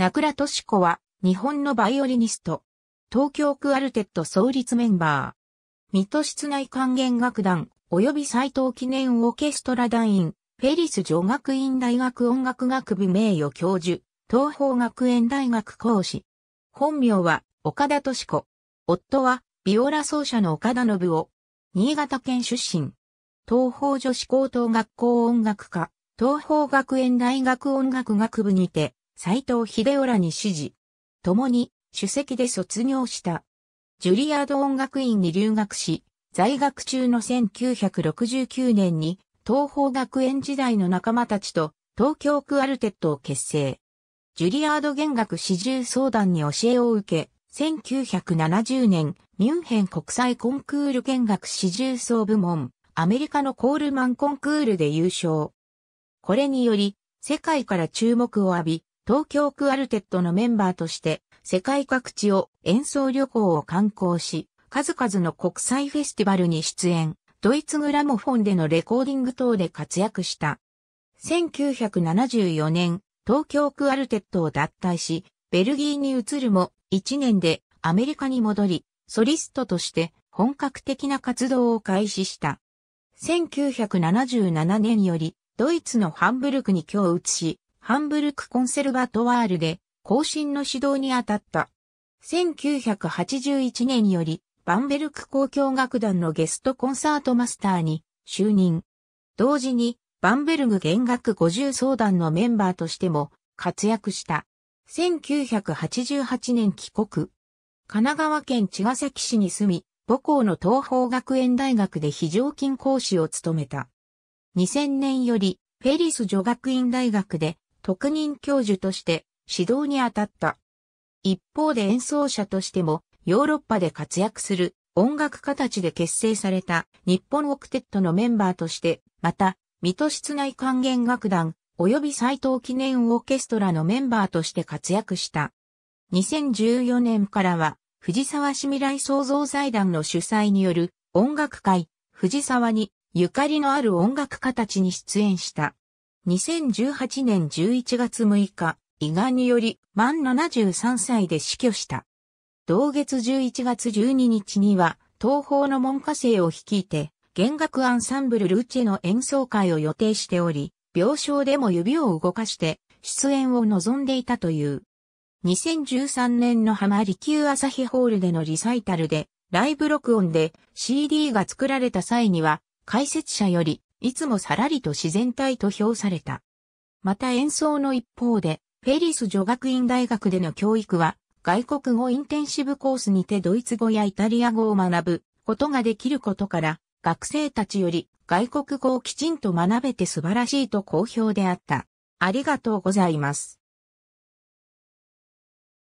名倉敏子は、日本のバイオリニスト。東京クアルテット創立メンバー。水戸室内管弦楽団、及び斎藤記念オーケストラ団員、フェリス女学院大学音楽学部名誉教授、東方学園大学講師。本名は、岡田敏子。夫は、ビオラ奏者の岡田信夫。新潟県出身。東方女子高等学校音楽科、東方学園大学音楽学部にて、斎藤秀夫らに指示。共に、主席で卒業した。ジュリアード音楽院に留学し、在学中の1969年に、東方学園時代の仲間たちと、東京クアルテットを結成。ジュリアード弦楽四重相談に教えを受け、1970年、ミュンヘン国際コンクール弦楽四重奏部門、アメリカのコールマンコンクールで優勝。これにより、世界から注目を浴び、東京クアルテットのメンバーとして世界各地を演奏旅行を観光し、数々の国際フェスティバルに出演、ドイツグラモフォンでのレコーディング等で活躍した。1974年、東京クアルテットを脱退し、ベルギーに移るも1年でアメリカに戻り、ソリストとして本格的な活動を開始した。1977年よりドイツのハンブルクに居を移し、ハンブルクコンセルバトワールで後進の指導に当たった。1981年よりバンベルク交響楽団のゲストコンサートマスターに就任。同時にバンベルグ弦楽50相談のメンバーとしても活躍した。1988年帰国。神奈川県茅ヶ崎市に住み、母校の東方学園大学で非常勤講師を務めた。2000年より、フェリス女学院大学で特任教授として指導に当たった。一方で演奏者としてもヨーロッパで活躍する音楽家たちで結成された日本オクテットのメンバーとして、また、水戸室内管弦楽団及び斎藤記念オーケストラのメンバーとして活躍した。2014年からは藤沢市未来創造財団の主催による音楽会藤沢にゆかりのある音楽家たちに出演した。2018年11月6日、胃がんにより満73歳で死去した。同月11月12日には、東方の門下生を率いて、弦楽アンサンブルルーチェの演奏会を予定しており、病床でも指を動かして出演を望んでいたという。2013年の浜離宮朝日ホールでのリサイタルで、ライブ録音で CD が作られた際には、解説者よりいつもさらりと自然体と評された。また演奏の一方で、フェリス女学院大学での教育は、外国語インテンシブコースにてドイツ語やイタリア語を学ぶことができることから、学生たちより外国語をきちんと学べて素晴らしいと好評であった。ありがとうございます。